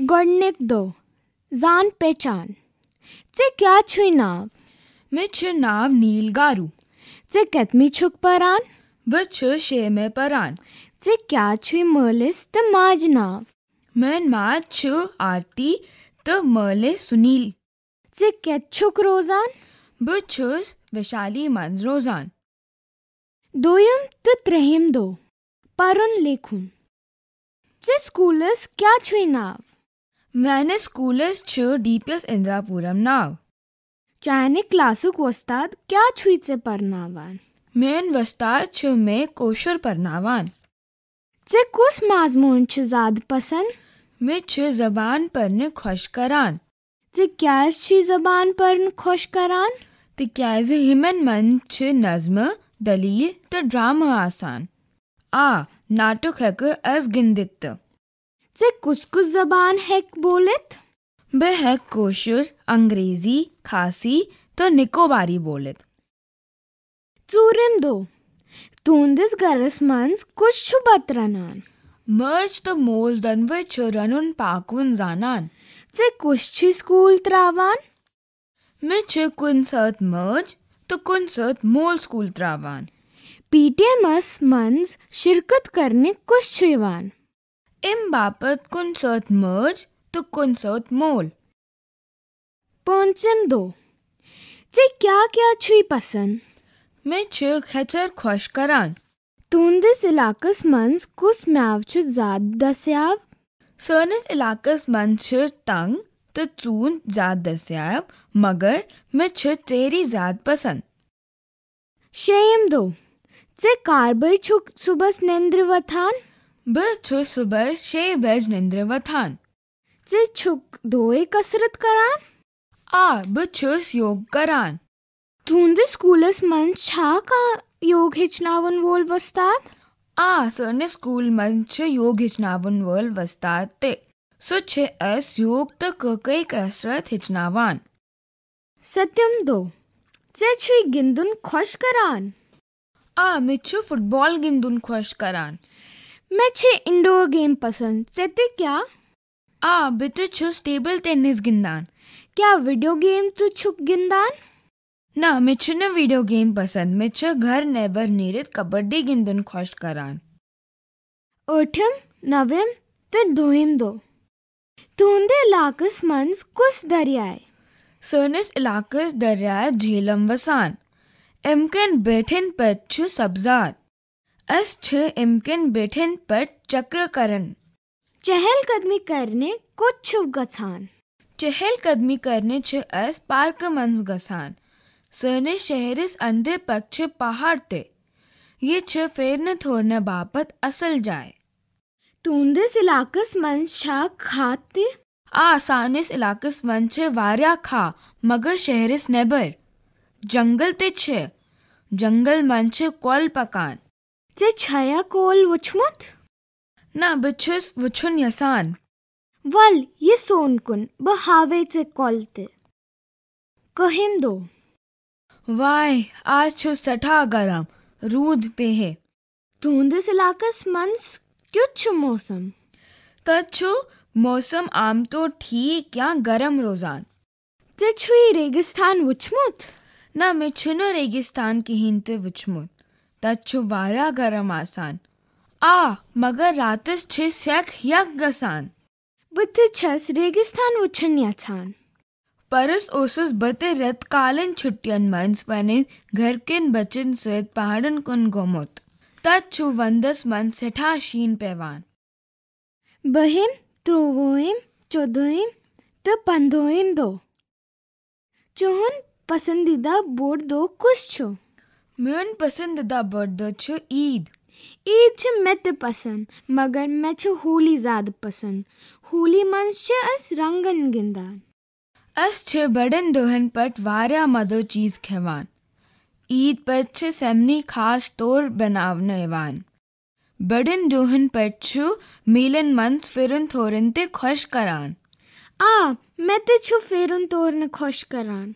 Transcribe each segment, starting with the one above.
गणनिक दो जान पहचान से क्या छुई नाव मिछ नाव नील गारू से कतमी छुक परान वछ शे में परान से क्या छुई मलिस त माज नाव मैं माज छु आरती त मले सुनील से कैत छुक रोजान छु वैशाली मंज रोजान दोयम त त्रहिम दो परुन लेखुन से स्कूलस क्या छुई नाव मैंने स्कूलर्स छ डीपीएस इंद्रापुरम नाव चाइने क्लासुक वस्ताद क्या छुई से परनावान मेन वस्ताद छ में कोशर परनावान से कुछ माजमून छ ज्याद पसंद मे छ जबान परने खुश करान ते क्या छी जबान परन खुश करान ते क्या हिमन मन छ नज्म दलील ते ड्रामा आसान आ नाटक है कर अस गिनदित्त से कुछ कुछ जबान है हैक बोलत है कोशुर अंग्रेजी खासी तो निकोबारी बोलत चूरिम दो तूंदिस गरस मंस कुछ छुबत रनान मर्ज तो मोल दन वे दनवे छुरनुन पाकुन जानान से कुछ छी स्कूल त्रावान मैं छे कुन सत मर्ज तो कुन सत मोल स्कूल त्रावान पीटीएमएस मंस शिरकत करने कुछ छुवान imbapat consort merge to consort mol. Ponsim do. Ze kya kya chui pasan? Me chu khecher khosh karan. Tun this ilacus mans kus mavchut zad dasyab? Sernis ilacus manchur tongue तो चून जात दस्याब मगर मैं छ तेरी जात पसंद शेम दो से कार्बई छुक सुबस नेंद्र वथान बिल्छु सुबह शे बज निंद्र वथान जे छुक दोए कसरत करान आ बिछुस योग करान तुंद स्कूलस मन छा का योग हिचनावन वोल वस्तात आ सने स्कूल मन छ योग हिचनावन वोल वस्तात ते सो छे अस योग त क कई कसरत हिचनावान सत्यम दो जे छुई गिंदुन खुश करान आ मिछु फुटबॉल गिंदुन खुश करान मैं छे इंडोर गेम पसंद सेते क्या आ बिते छु टेबल टेनिस गिंदान क्या वीडियो गेम तो छु गिंदान ना मिछु न वीडियो गेम पसंद मैं छु घर नेबर नीरित कबड्डी गिंदन खुश करान ओठम नवम ते दोहिम दो तुंदे लाकस मंस कुस दरियाए सोनिस इलाकस दरियाए झेलम वसान एमकेन बैठिन पर छु सबजात अस इमकिन बैठन पर चक्र चहल कदमी करने कुछ गसान चहल कदमी करने छ अस पार्क मंज गसान सने शहरिस अंधे पक्ष पहाड़ ते ये छ फेर न थोड़ने बापत असल जाए तूंदिस इलाकस मन छा खाते आसानिस इलाकस मन छे वारिया खा मगर शहरिस नेबर जंगल ते छे जंगल मन छे कौल पकान Zechayakoal wuchmut? Na, which is wuchun yasan. Well, yesonkun, bahave kolte. Kahim do. Why, आज छो सठा गरम रूद पे है धुंधस इलाकस मंस क्युच मौसम तछु मौसम आम तो ठीक या गरम रोजान तिछुई रेगिस्तान वुचमुत ना मिछुनो रेगिस्तान की हिंते वुचमुत गरम आसान आ tachuwara garamasan. Ah, magar ratis chesek yakgasan. Bitte ches Registan wuchanyatan. परस ओसस बते रत कालन छुट्टियन मंस बने घर किन बचन सहित पहाड़न कुन गोमोत तछु वंदस मन सेठा शीन पैवान बहिम त्रोवोइम चौदोइम त पंदोइम दो चोहन पसंदीदा बोर्ड दो कुछ छो मेन पसंदीदा बर्द छ ईद ईद छ मित पसंद मगर मैं छ होली ज्यादा पसंद होली मंस छ अस रंगन गिंदान अस छ बड़न दोहन पट वारा मदो चीज खेवान ईद पर छ सेमनी खास तौर बनावन एवान बड़न दोहन पट छ मेलन मंस फिरन थोरन ते खुश करान आ मैं तो छु फिरन तोरन खुश करान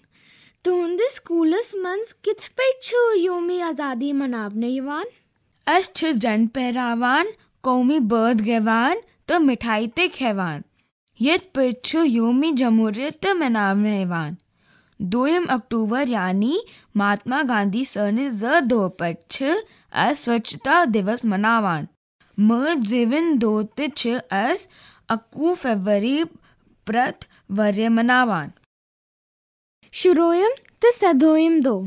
Toondes koeles mans kithpetchu yomi azadi manavne yawan. जन पहरावान कौमी बद गवान तो मिठाई ते खैवान यद पिछु योमी जमहूरियत मनाव रहवान अक्टूबर यानी महात्मा गांधी सर ने ज दो पक्ष अस्वच्छता दिवस मनावान म जीवन अस अक्कू फरवरी प्रत वर्य मनावान شرویم تہ سدویم دو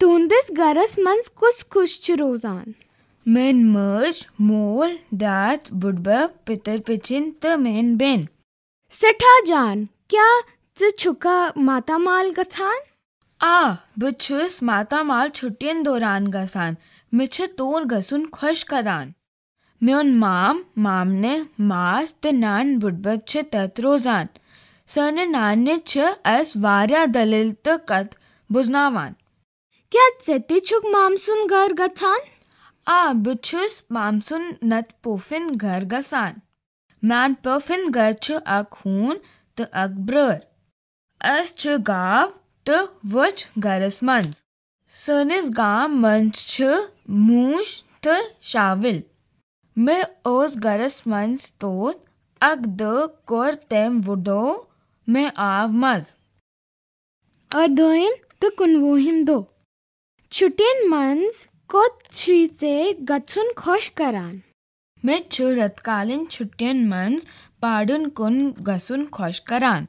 تہندس گرس مز کس کس چھ روزان من ماج مول دات بڑبب پتر پچن تہ من بین سٹھا جان کیا ژٕ چھُکھا ماتامال گژھان آ بہٕ چھُس ماتامال چھُٹین دوران گژھان مےٚ چھُ تور گژھُن خۄش کران میون مام مامنہِ ماس تہٕ نانۍ بٔڈبب چھِ تتہِ روزان सन नान्य छ अस वार्या दलित कत बुझनावान क्या चेते छुक मामसुन घर गथान आ बुछुस मामसुन नत पोफिन घर गसान मैन पोफिन घर छ अखून त अकब्रर अस छ गाव त वच गरस मंस सनिस गाम मंस छ मूश त शाविल मैं ओस गरस मंस तोत अग द कोर तेम वुडो me'avmaz. Ardoim tukunvohim do. Chutin mans kotchi se gatsun khosh karan. Mechu ratkalin chutin mans padun kun gasun khosh karan.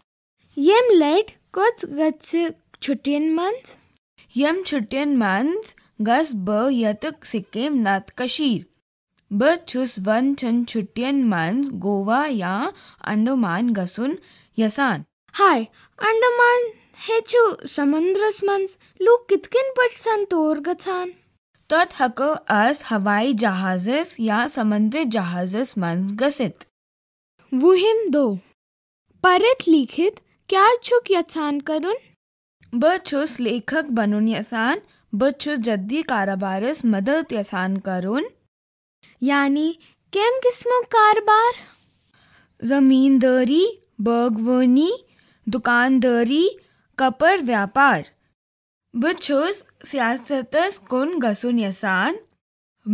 Yem let kot gatsu chutin mans. Yem chutin mans gas b yatuk sikim nat kashir. बचुस वन छन छुट्टियन मांस गोवा या अंडोमान गसुन यसान हाय अंडमान हेचो समंद्रसमंस लू कितकिन पटसन तोर गथान तत हक अस हवाई जहाजेस या समंद्र जहाजेस मंस गसित वुहिम दो परत लिखित क्या छुक यसान करुन बच्चुस लेखक बनुन यसान बच्चुस जद्दी कारोबारस मदद यसान करुन यानी केम किस्मो कारबार जमींदारी बागवानी दुकानदारी कपर व्यापार बिछुस सियासतस कुन गसुन यसान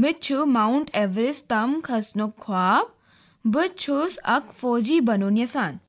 मिछु माउंट एवरेस्ट तम खसनो ख्वाब बिछुस अक फौजी बनुन यसान